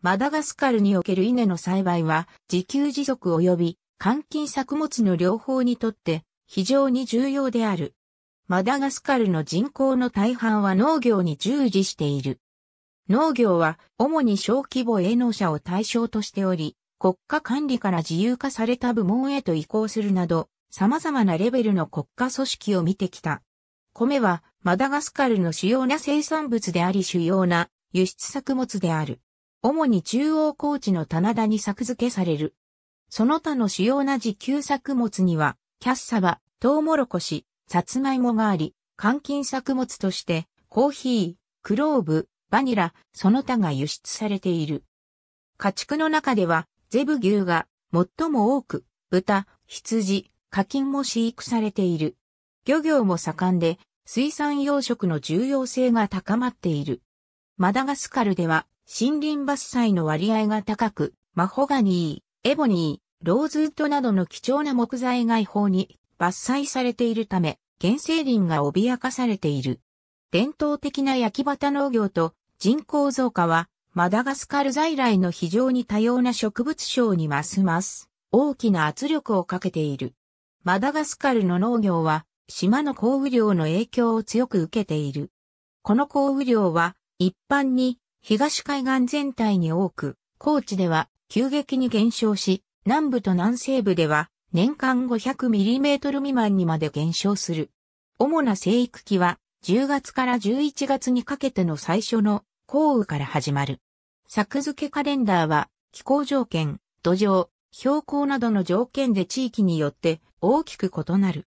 マダガスカルにおける稲の栽培は自給自足及び換金作物の両方にとって非常に重要である。マダガスカルの人口の大半は農業に従事している。農業は主に小規模営農者を対象としており、国家管理から自由化された部門へと移行するなど、様々なレベルの国家組織を見てきた。米はマダガスカルの主要な生産物であり主要な輸出作物である。主に中央高地の棚田に作付けされる。その他の主要な自給作物には、キャッサバ、トウモロコシ、サツマイモがあり、換金作物として、コーヒー、クローブ、バニラ、その他が輸出されている。家畜の中では、ゼブ牛が最も多く、豚、羊、課金も飼育されている。漁業も盛んで、水産養殖の重要性が高まっている。マダガスカルでは、森林伐採の割合が高く、マホガニー、エボニー、ローズウッドなどの貴重な木材外法に伐採されているため、原生林が脅かされている。伝統的な焼き畑農業と人口増加は、マダガスカル在来の非常に多様な植物相にますます大きな圧力をかけている。マダガスカルの農業は島の降雨量の影響を強く受けている。この降雨量は一般に東海岸全体に多く、高地では急激に減少し、南部と南西部では年間 500mm 未満にまで減少する。主な生育期は10月から11月にかけての最初の降雨から始まる。作付けカレンダーは気候条件、土壌、標高などの条件で地域によって大きく異なる。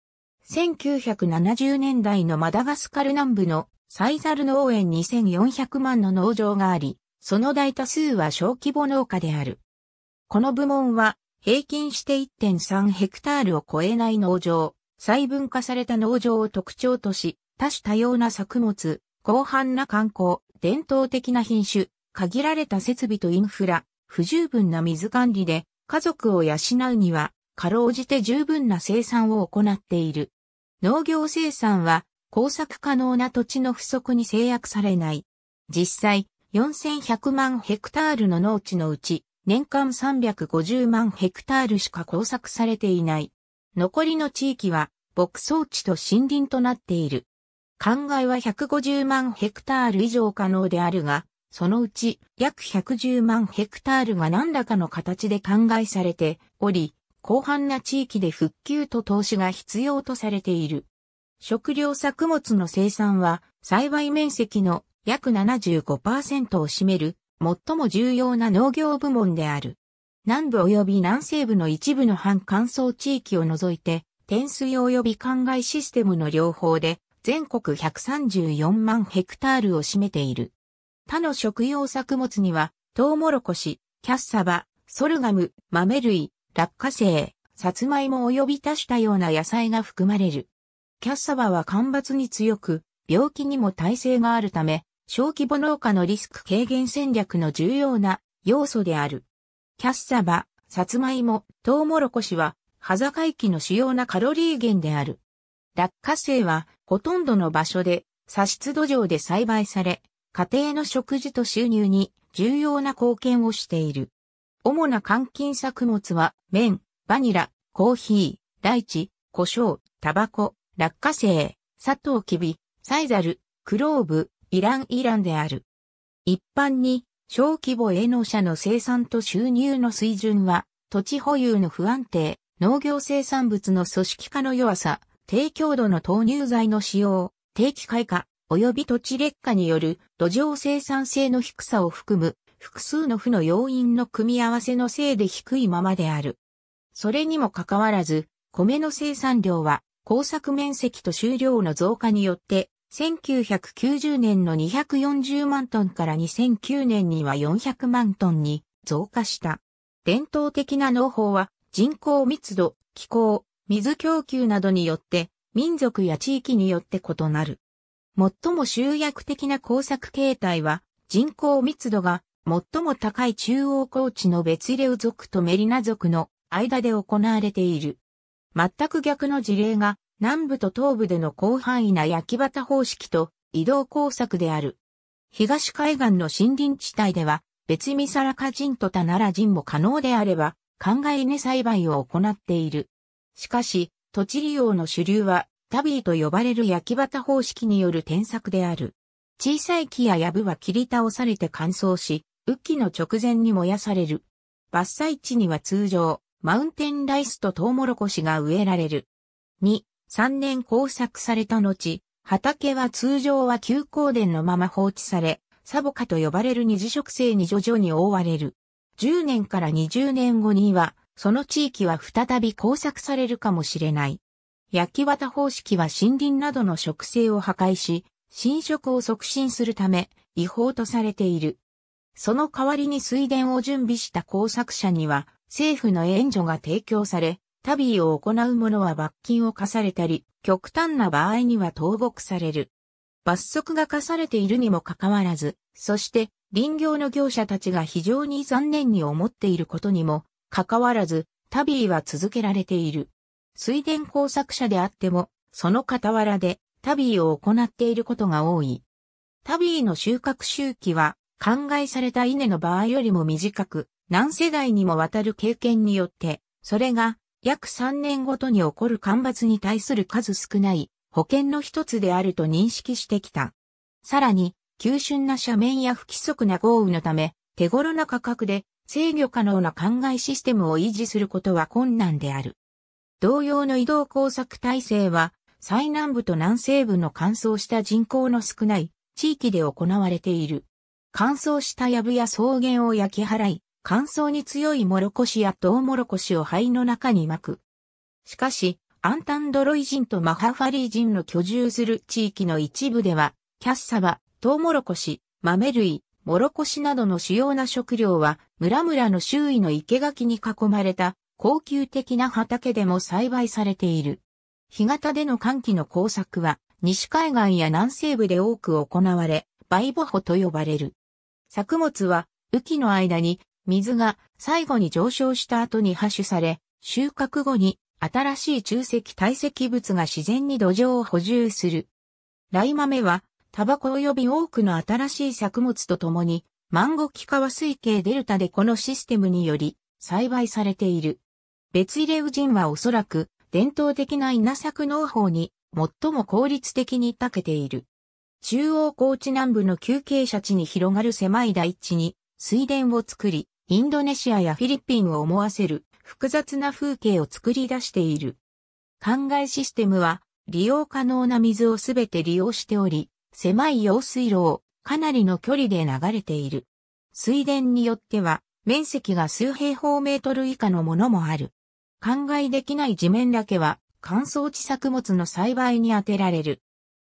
1970年代のマダガスカル南部のサイザル農園2400万の農場があり、その大多数は小規模農家である。この部門は、平均して1.3ヘクタールを超えない農場、細分化された農場を特徴とし、多種多様な作物、広範な観光、伝統的な品種、限られた設備とインフラ、不十分な水管理で、家族を養うには、かろうじて十分な生産を行っている。農業生産は、工作可能な土地の不足に制約されない。実際、4100万ヘクタールの農地のうち、年間350万ヘクタールしか工作されていない。残りの地域は、牧草地と森林となっている。灌漑は150万ヘクタール以上可能であるが、そのうち約110万ヘクタールが何らかの形で灌漑されており、広範な地域で復旧と投資が必要とされている。食料作物の生産は栽培面積の約75%を占める最も重要な農業部門である。南部及び南西部の一部の半乾燥地域を除いて、天水及び灌漑システムの両方で全国134万ヘクタールを占めている。他の食用作物には、トウモロコシ、キャッサバ、ソルガム、豆類、落花生、サツマイモ及び多種多様な野菜が含まれる。キャッサバは干ばつに強く、病気にも耐性があるため、小規模農家のリスク軽減戦略の重要な要素である。キャッサバ、サツマイモ、トウモロコシは、葉境期の主要なカロリー源である。落花生は、ほとんどの場所で、砂質土壌で栽培され、家庭の食事と収入に重要な貢献をしている。主な換金作物は、麺、バニラ、コーヒー、ライチ、胡椒、タバコ、落花生、砂糖キビ、サイザル、クローブ、イランイランである。一般に、小規模営農者の生産と収入の水準は、土地保有の不安定、農業生産物の組織化の弱さ、低強度の投入剤の使用、定期開花、及び土地劣化による土壌生産性の低さを含む複数の負の要因の組み合わせのせいで低いままである。それにもかかわらず、米の生産量は工作面積と収量の増加によって、1990年の240万トンから2009年には400万トンに増加した。伝統的な農法は人口密度、気候、水供給などによって民族や地域によって異なる。最も集約的な工作形態は人口密度が最も高い中央高地の別レウ族とメリナ族の間で行われている。全く逆の事例が南部と東部での広範囲な焼き畑方式と移動工作である。東海岸の森林地帯では別ミサラカ人とタナラ人も可能であれば考え根栽培を行っている。しかし、土地利用の主流はタビーと呼ばれる焼き畑方式による転作である。小さい木や藪は切り倒されて乾燥し、雨季の直前に燃やされる。伐採地には通常、マウンテンライスとトウモロコシが植えられる。2、3年耕作された後、畑は通常は休耕田のまま放置され、サボカと呼ばれる二次植生に徐々に覆われる。10年から20年後には、その地域は再び耕作されるかもしれない。焼き綿方式は森林などの植生を破壊し、侵食を促進するため、違法とされている。その代わりに水田を準備した工作者には、政府の援助が提供され、タビーを行う者は罰金を課されたり、極端な場合には投獄される。罰則が課されているにもかかわらず、そして林業の業者たちが非常に残念に思っていることにもかかわらず、タビーは続けられている。水田工作者であっても、その傍らでタビーを行っていることが多い。タビーの収穫周期は、灌漑された稲の場合よりも短く、何世代にもわたる経験によって、それが約3年ごとに起こる干ばつに対する数少ない保険の一つであると認識してきた。さらに、急峻な斜面や不規則な豪雨のため、手頃な価格で制御可能な灌漑システムを維持することは困難である。同様の移動工作体制は、最南部と南西部の乾燥した人口の少ない地域で行われている。乾燥した藪や草原を焼き払い、乾燥に強いもろこしやトウモロコシを灰の中に巻く。しかし、アンタンドロイ人とマハファリー人の居住する地域の一部では、キャッサバ、トウモロコシ、豆類、もろこしなどの主要な食料は、村々の周囲の生垣に囲まれた高級的な畑でも栽培されている。干潟での寒気の工作は、西海岸や南西部で多く行われ、バイボホと呼ばれる。作物は、雨季の間に水が最後に上昇した後に破種され、収穫後に新しい中積堆積物が自然に土壌を補充する。ライ豆は、タバコ及び多くの新しい作物とともに、マンゴキカワ水系デルタでこのシステムにより栽培されている。別入れウジンはおそらく伝統的な稲作農法に最も効率的に長けている。中央高地南部の休憩者地に広がる狭い大地に水田を作り、インドネシアやフィリピンを思わせる複雑な風景を作り出している。灌漑システムは利用可能な水をすべて利用しており、狭い用水路をかなりの距離で流れている。水田によっては面積が数平方メートル以下のものもある。灌漑できない地面だけは乾燥地作物の栽培に充てられる。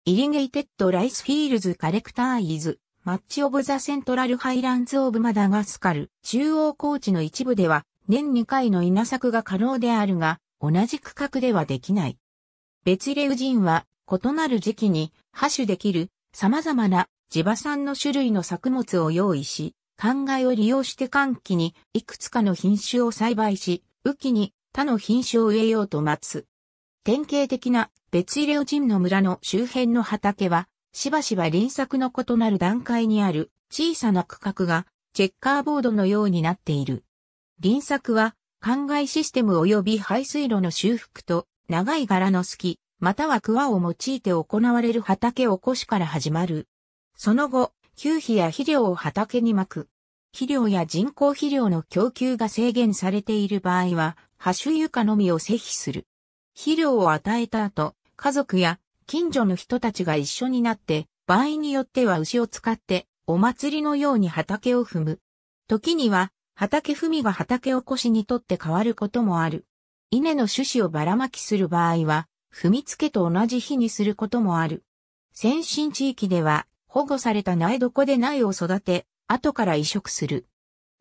イリゲイテッドライスフィールズカレクターイズマッチオブザセントラルハイランズオブマダガスカル、中央高地の一部では、年2回の稲作が可能であるが、同じ区画ではできない。別レウジンは、異なる時期に、破種できる、様々な地場産の種類の作物を用意し、灌漑を利用して寒気にいくつかの品種を栽培し、雨季に他の品種を植えようと待つ。典型的な別レウジンの村の周辺の畑はしばしば輪作の異なる段階にある小さな区画がチェッカーボードのようになっている。輪作は、灌漑システム及び排水路の修復と、長い柄の隙、または桑を用いて行われる畑起こしから始まる。その後、給肥や肥料を畑に巻く。肥料や人工肥料の供給が制限されている場合は、ハ種床のみを施肥する。肥料を与えた後、家族や近所の人たちが一緒になって、場合によっては牛を使って、お祭りのように畑を踏む。時には、畑踏みが畑起こしにとって変わることもある。稲の種子をばらまきする場合は、踏みつけと同じ日にすることもある。先進地域では、保護された苗床で苗を育て、後から移植する。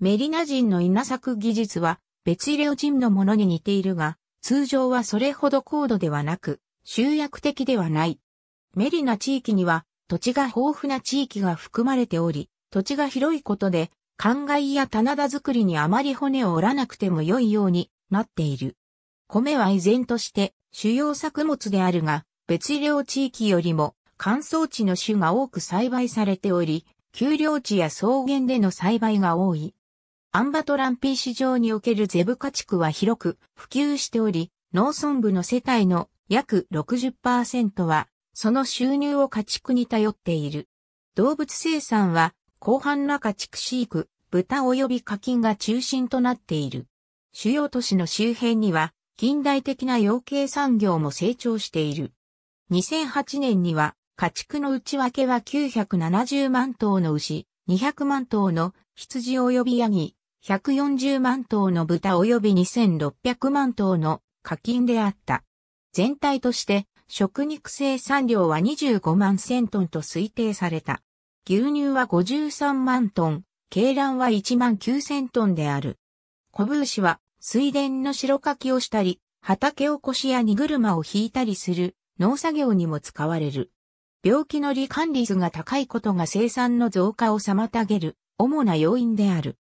メリナ人の稲作技術は、別イレオ人のものに似ているが、通常はそれほど高度ではなく、集約的ではない。メリナ地域には土地が豊富な地域が含まれており、土地が広いことで、灌漑や棚田作りにあまり骨を折らなくても良いようになっている。米は依然として主要作物であるが、別量地域よりも乾燥地の種が多く栽培されており、丘陵地や草原での栽培が多い。アンバトランピー市場におけるゼブ家畜は広く普及しており、農村部の世帯の約60%は、その収入を家畜に頼っている。動物生産は、広範な家畜飼育、豚及び課金が中心となっている。主要都市の周辺には、近代的な養鶏産業も成長している。2008年には、家畜の内訳は970万頭の牛、200万頭の羊及びヤギ、140万頭の豚及び2600万頭の課金であった。全体として食肉生産量は25万1000トンと推定された。牛乳は53万トン、鶏卵は1万9000トンである。小分子氏は水田の白かきをしたり、畑おこしや荷車を引いたりする農作業にも使われる。病気の罹患率が高いことが生産の増加を妨げる主な要因である。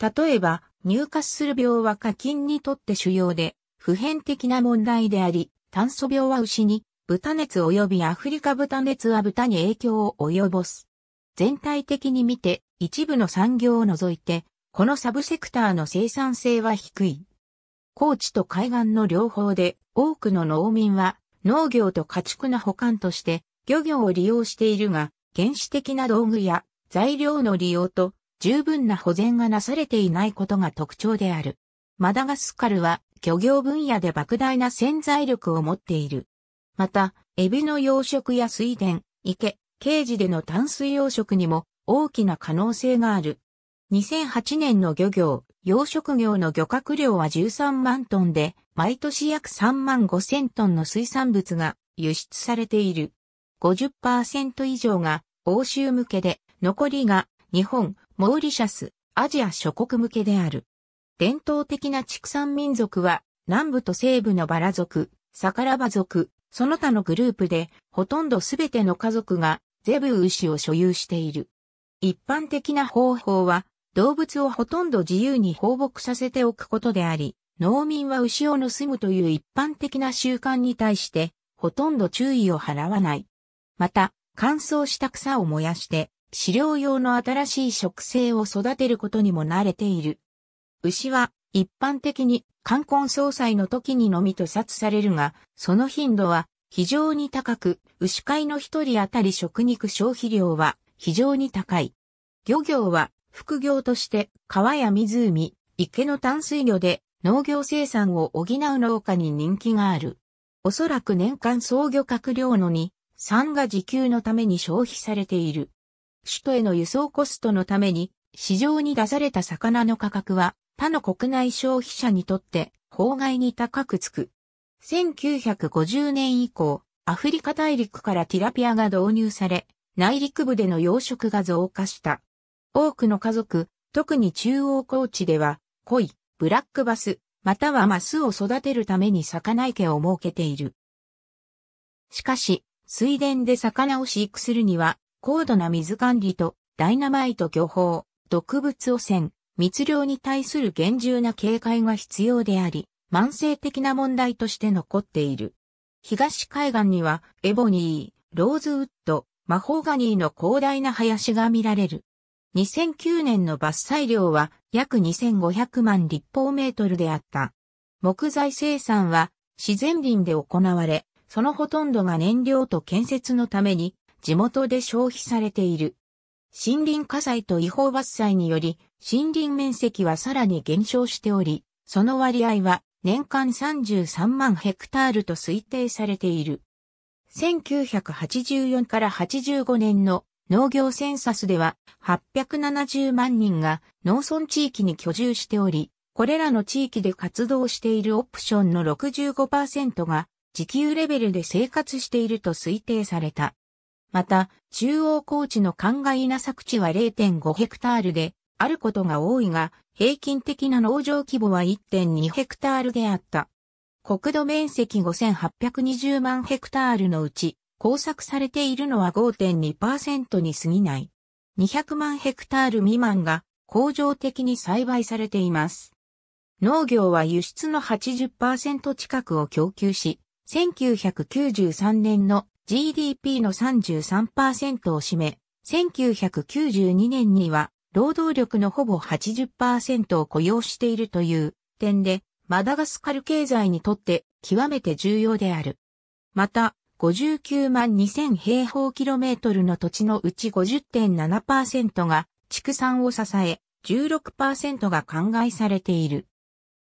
例えば、入荷する病は課金にとって主要で、普遍的な問題であり、炭素病は牛に、豚熱及びアフリカ豚熱は豚に影響を及ぼす。全体的に見て、一部の産業を除いて、このサブセクターの生産性は低い。高地と海岸の両方で、多くの農民は、農業と家畜の保管として、漁業を利用しているが、原始的な道具や材料の利用と十分な保全がなされていないことが特徴である。マダガスカルは漁業分野で莫大な潜在力を持っている。また、エビの養殖や水田、池、ケージでの淡水養殖にも大きな可能性がある。2008年の漁業、養殖業の漁獲量は13万トンで、毎年約3万5千トンの水産物が輸出されている。50%以上が欧州向けで、残りが日本、モーリシャス、アジア諸国向けである。伝統的な畜産民族は、南部と西部のバラ族、サカラバ族、その他のグループで、ほとんどすべての家族がゼブウ牛を所有している。一般的な方法は、動物をほとんど自由に放牧させておくことであり、農民は牛を盗むという一般的な習慣に対して、ほとんど注意を払わない。また、乾燥した草を燃やして、飼料用の新しい植生を育てることにも慣れている。牛は一般的に冠婚葬祭の時にのみと殺されるが、その頻度は非常に高く、牛飼いの一人当たり食肉消費量は非常に高い。漁業は副業として川や湖、池の淡水魚で農業生産を補う農家に人気がある。おそらく年間総漁獲量の2、3が時給のために消費されている。首都への輸送コストのために市場に出された魚の価格は他の国内消費者にとって法外に高くつく。1950年以降、アフリカ大陸からティラピアが導入され、内陸部での養殖が増加した。多くの家族、特に中央高地では、い、ブラックバス、またはマスを育てるために魚池を設けている。しかし、水田で魚を飼育するには、高度な水管理とダイナマイト漁法、毒物汚染、密漁に対する厳重な警戒が必要であり、慢性的な問題として残っている。東海岸には、エボニー、ローズウッド、マホーガニーの広大な林が見られる。2009年の伐採量は約2500万立方メートルであった。木材生産は自然林で行われ、そのほとんどが燃料と建設のために地元で消費されている。森林火災と違法伐採により森林面積はさらに減少しており、その割合は年間33万ヘクタールと推定されている。1984から85年の農業センサスでは870万人が農村地域に居住しており、これらの地域で活動しているオプションの65%が時給レベルで生活していると推定された。また、中央高地の灌漑稲作地は0.5ヘクタールで、あることが多いが、平均的な農場規模は1.2ヘクタールであった。国土面積5820万ヘクタールのうち、工作されているのは5.2%に過ぎない。200万ヘクタール未満が工場的に栽培されています。農業は輸出の80%近くを供給し、1993年の GDP の33%を占め、1992年には労働力のほぼ80%を雇用しているという点で、マダガスカル経済にとって極めて重要である。また、59万2000平方キロメートルの土地のうち50.7%が畜産を支え、16%が灌漑されている。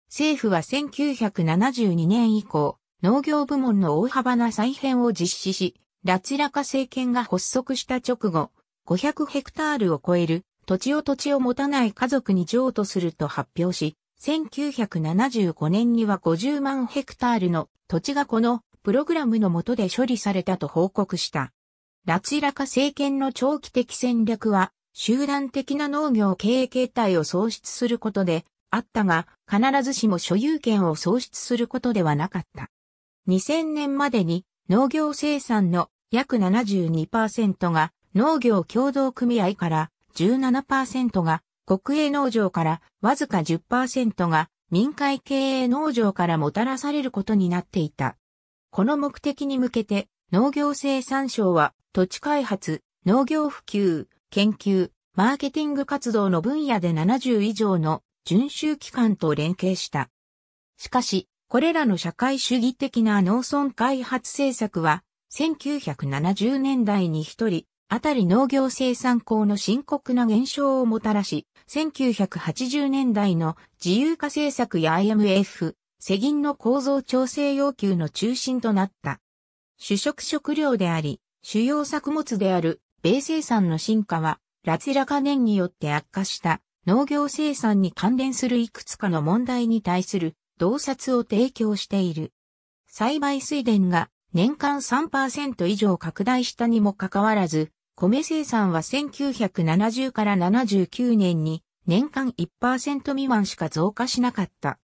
政府は1972年以降、農業部門の大幅な再編を実施し、ラツラカ政権が発足した直後、500ヘクタールを超える土地を土地を持たない家族に譲渡すると発表し、1975年には50万ヘクタールの土地がこのプログラムの下で処理されたと報告した。ラツィラカ政権の長期的戦略は集団的な農業経営形態を創出することであったが必ずしも所有権を創出することではなかった。2000年までに農業生産の約72%が農業協同組合から17%が国営農場からわずか10%が民間経営農場からもたらされることになっていた。この目的に向けて農業生産省は土地開発、農業普及、研究、マーケティング活動の分野で70以上の遵守機関と連携した。しかし、これらの社会主義的な農村開発政策は1970年代に一人あたり農業生産工の深刻な減少をもたらし、1980年代の自由化政策や IMF、世銀の構造調整要求の中心となった。主食食料であり、主要作物である米生産の進化は、ラツラ落年によって悪化した農業生産に関連するいくつかの問題に対する洞察を提供している。栽培水田が年間3%以上拡大したにもかかわらず、米生産は1970から79年に年間1%未満しか増加しなかった。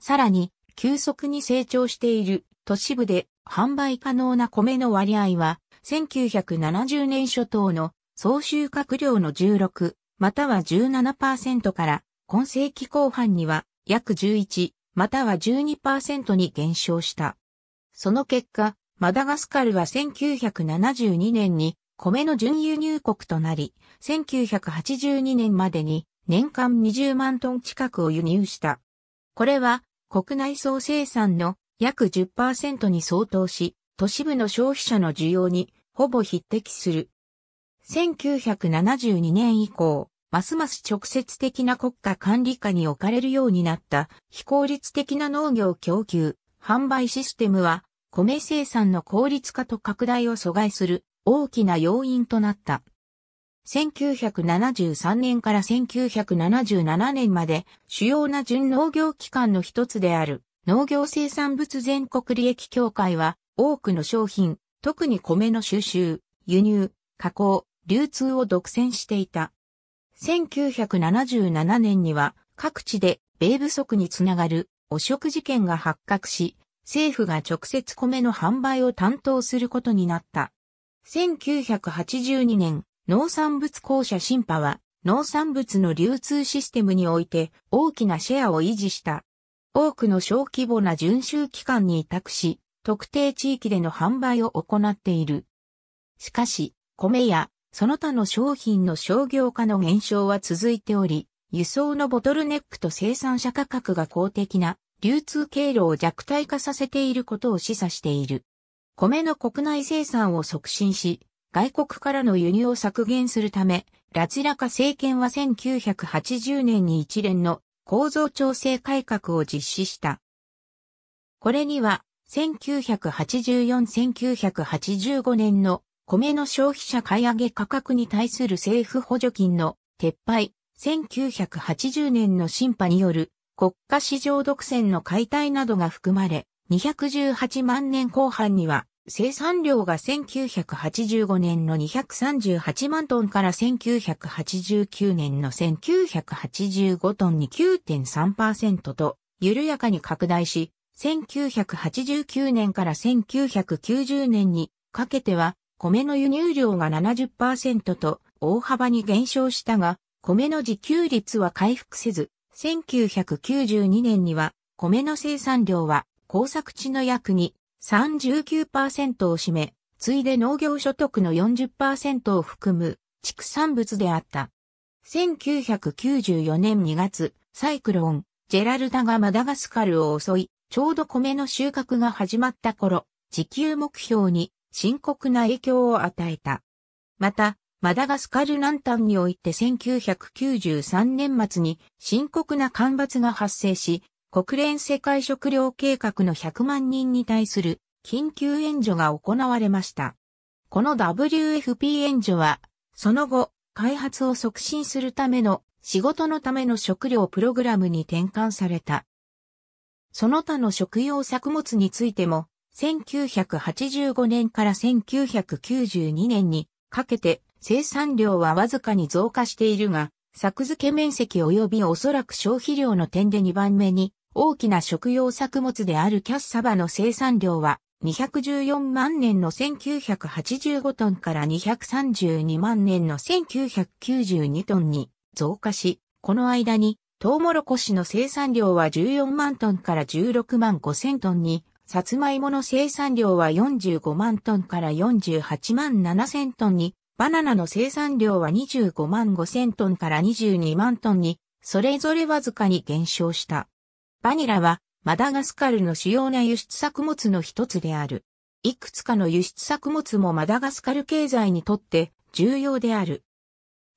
さらに、急速に成長している都市部で販売可能な米の割合は、1970年初頭の総収穫量の16、または17%から、今世紀後半には約11、または12%に減少した。その結果、マダガスカルは1972年に米の準輸入国となり、1982年までに年間20万トン近くを輸入した。これは国内総生産の約10%に相当し、都市部の消費者の需要にほぼ匹敵する。1972年以降、ますます直接的な国家管理下に置かれるようになった非効率的な農業供給、販売システムは米生産の効率化と拡大を阻害する大きな要因となった。1973年から1977年まで主要な準農業機関の一つである農業生産物全国利益協会は多くの商品、特に米の収集、輸入、加工、流通を独占していた。1977年には各地で米不足につながる汚職事件が発覚し、政府が直接米の販売を担当することになった。1982年、農産物公社新派は、農産物の流通システムにおいて大きなシェアを維持した。多くの小規模な遵守機関に委託し、特定地域での販売を行っている。しかし、米やその他の商品の商業化の減少は続いており、輸送のボトルネックと生産者価格が公的な流通経路を弱体化させていることを示唆している。米の国内生産を促進し、外国からの輸入を削減するため、ラツラカ政権は1980年に一連の構造調整改革を実施した。これには、1984-1985年の米の消費者買い上げ価格に対する政府補助金の撤廃、1980年の審判による国家市場独占の解体などが含まれ、218万年後半には、生産量が1985年の238万トンから1989年の1985トンに9.3%と緩やかに拡大し、1989年から1990年にかけては米の輸入量が70%と大幅に減少したが、米の自給率は回復せず、1992年には米の生産量は工作地の約に39%を占め、ついで農業所得の40%を含む畜産物であった。1994年2月、サイクロン、ジェラルダがマダガスカルを襲い、ちょうど米の収穫が始まった頃、時給目標に深刻な影響を与えた。また、マダガスカル南端において1993年末に深刻な干ばつが発生し、国連世界食糧計画の100万人に対する緊急援助が行われました。この WFP 援助は、その後、開発を促進するための仕事のための食料プログラムに転換された。その他の食用作物についても、1985年から1992年にかけて生産量はわずかに増加しているが、作付け面積及びおそらく消費量の点で2番目に大きな食用作物であるキャッサバの生産量は214万年の1985トンから232万年の1992トンに増加し、この間にトウモロコシの生産量は14万トンから16万5千トンに、サツマイモの生産量は45万トンから48万7千トンにバナナの生産量は25万5千トンから22万トンに、それぞれわずかに減少した。バニラは、マダガスカルの主要な輸出作物の一つである。いくつかの輸出作物もマダガスカル経済にとって重要である。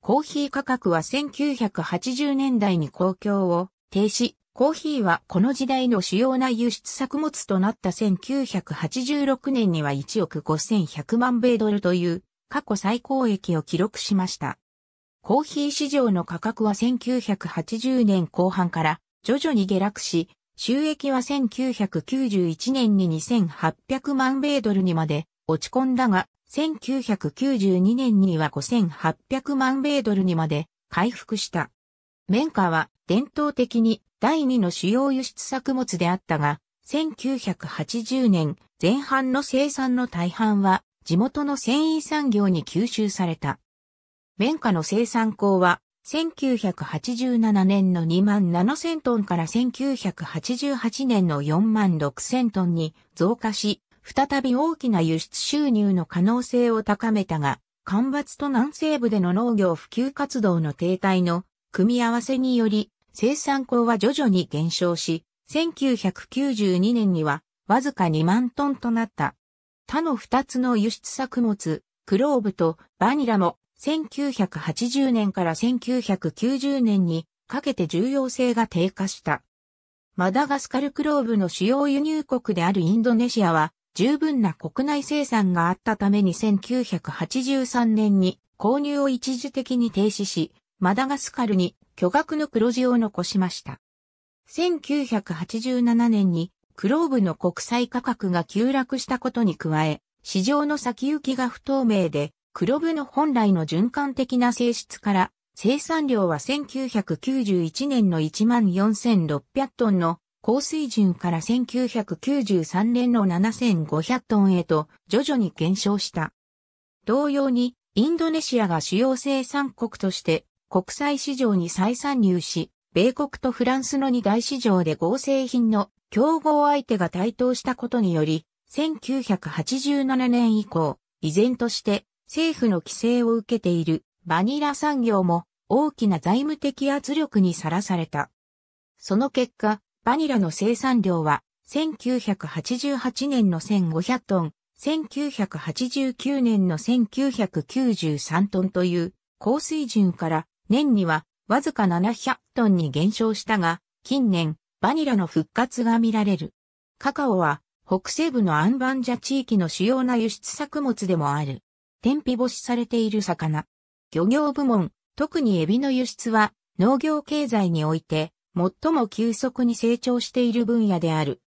コーヒー価格は1980年代に公共を停止。コーヒーはこの時代の主要な輸出作物となった1986年には1億5100万米ドルという過去最高益を記録しました。コーヒー市場の価格は1980年後半から徐々に下落し、収益は1991年に2800万米ドルにまで落ち込んだが、1992年には5800万米ドルにまで回復した。綿花は伝統的に第2の主要輸出作物であったが、1980年前半の生産の大半は地元の繊維産業に吸収された。綿花の生産工は、1987年の2万7000トンから1988年の4万6000トンに増加し、再び大きな輸出収入の可能性を高めたが、干ばつと南西部での農業普及活動の停滞の組み合わせにより、生産工は徐々に減少し、1992年にはわずか2万トンとなった。他の二つの輸出作物、クローブとバニラも1980年から1990年にかけて重要性が低下した。マダガスカルクローブの主要輸入国であるインドネシアは十分な国内生産があったために1983年に購入を一時的に停止し、マダガスカルに巨額の黒字を残しました。1987年にクローブの国際価格が急落したことに加え、市場の先行きが不透明で、クローブの本来の循環的な性質から、生産量は1991年の14,600トンの高水準から1993年の7,500トンへと徐々に減少した。同様に、インドネシアが主要生産国として国際市場に再参入し、米国とフランスの二大市場で合成品の競合相手が台頭したことにより、1987年以降、依然として政府の規制を受けているバニラ産業も大きな財務的圧力にさらされた。その結果、バニラの生産量は1988年の1500トン、1989年の1993トンという高水準から年にはわずか700トンに減少したが、近年、バニラの復活が見られる。カカオは、北西部のアンバンジャ地域の主要な輸出作物でもある。天日干しされている魚。漁業部門、特にエビの輸出は、農業経済において、最も急速に成長している分野である。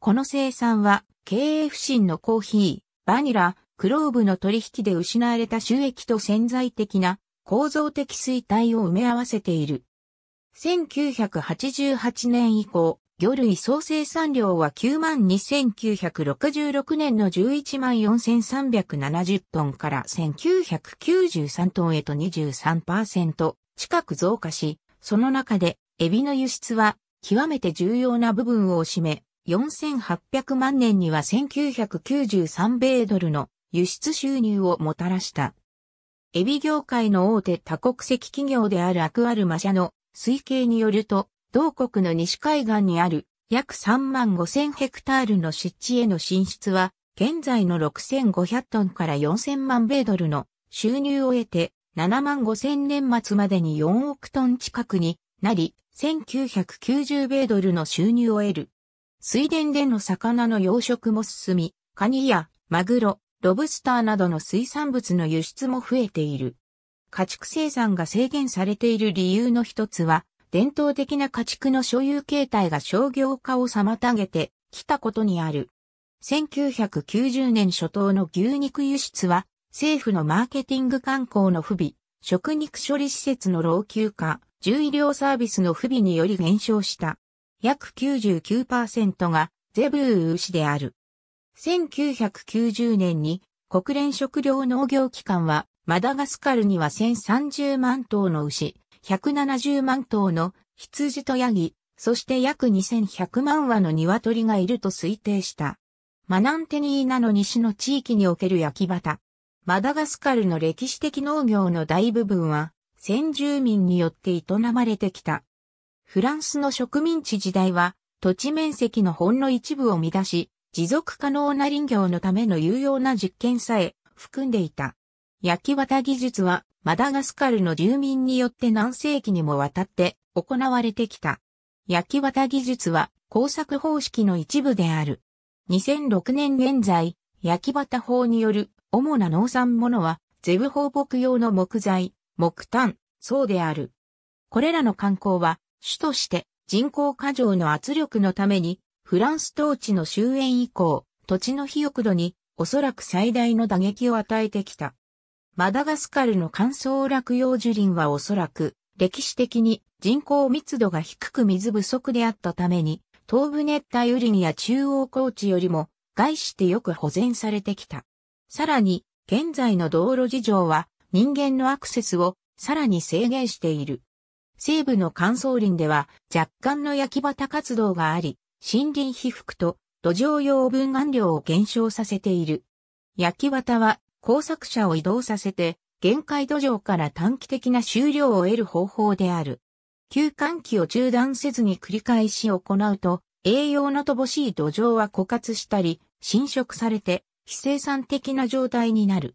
この生産は、経営不振のコーヒー、バニラ、クローブの取引で失われた収益と潜在的な構造的衰退を埋め合わせている。1988年以降、魚類総生産量は92,966年の114,370トンから1,993トンへと23%近く増加し、その中でエビの輸出は極めて重要な部分を占め、4800万年には1993米ドルの輸出収入をもたらした。エビ業界の大手多国籍企業であるアクアルマ社の推計によると、同国の西海岸にある約3万5000ヘクタールの湿地への進出は、現在の6500トンから4000万米ドルの収入を得て、7万5000年末までに4億トン近くになり、1990米ドルの収入を得る。水田での魚の養殖も進み、カニやマグロ、ロブスターなどの水産物の輸出も増えている。家畜生産が制限されている理由の一つは、伝統的な家畜の所有形態が商業化を妨げてきたことにある。1990年初頭の牛肉輸出は、政府のマーケティング観光の不備、食肉処理施設の老朽化、獣医療サービスの不備により減少した。約99%がゼブー牛である。1990年に国連食糧農業機関は、マダガスカルには1030万頭の牛、170万頭の羊とヤギ、そして約2100万羽の鶏がいると推定した。マナンテニーナの西の地域における焼き畑。マダガスカルの歴史的農業の大部分は、先住民によって営まれてきた。フランスの植民地時代は、土地面積のほんの一部を乱し、持続可能な林業のための有用な実験さえ含んでいた。焼き綿技術はマダガスカルの住民によって何世紀にもわたって行われてきた。焼き綿技術は工作方式の一部である。2006年現在、焼き綿法による主な農産物は、ゼブ放牧用の木材、木炭、層である。これらの観光は、主として人口過剰の圧力のためにフランス統治の終焉以降、土地の肥沃度におそらく最大の打撃を与えてきた。マダガスカルの乾燥落葉樹林はおそらく歴史的に人口密度が低く水不足であったために、東部熱帯雨林や中央高地よりも外してよく保全されてきた。さらに、現在の道路事情は人間のアクセスをさらに制限している。西部の乾燥林では若干の焼き畑活動があり、森林被覆と土壌用分含量を減少させている。焼き綿は工作者を移動させて限界土壌から短期的な収量を得る方法である。休館期を中断せずに繰り返し行うと栄養の乏しい土壌は枯渇したり侵食されて非生産的な状態になる。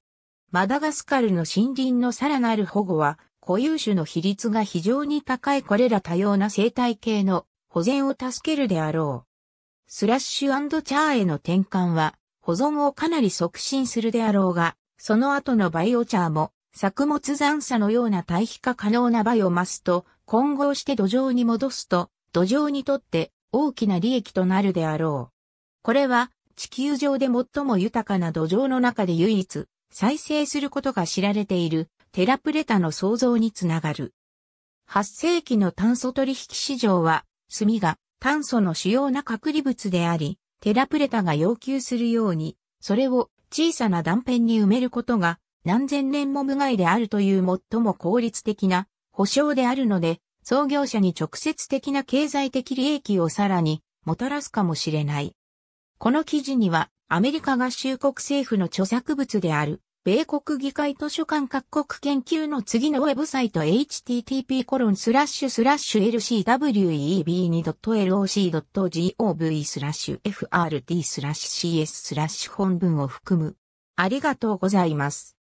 マダガスカルの森林のさらなる保護は固有種の比率が非常に高いこれら多様な生態系の保全を助けるであろう。スラッシュチャーへの転換は、保存をかなり促進するであろうが、その後のバイオチャーも、作物残差のような対比化可能なバイオマスと混合して土壌に戻すと、土壌にとって大きな利益となるであろう。これは、地球上で最も豊かな土壌の中で唯一、再生することが知られているテラプレタの創造につながる。8世紀の炭素取引市場は炭が炭素の主要な隔離物であり、テラプレタが要求するように、それを小さな断片に埋めることが何千年も無害であるという最も効率的な保証であるので、創業者に直接的な経済的利益をさらにもたらすかもしれない。この記事にはアメリカ合衆国政府の著作物である米国議会図書館各国研究の次のウェブサイト http コロンスラッシュスラッシュ lcweb2.loc.gov スラッシュ frt スラッシュ cs スラッシュ本文を含む。ありがとうございます。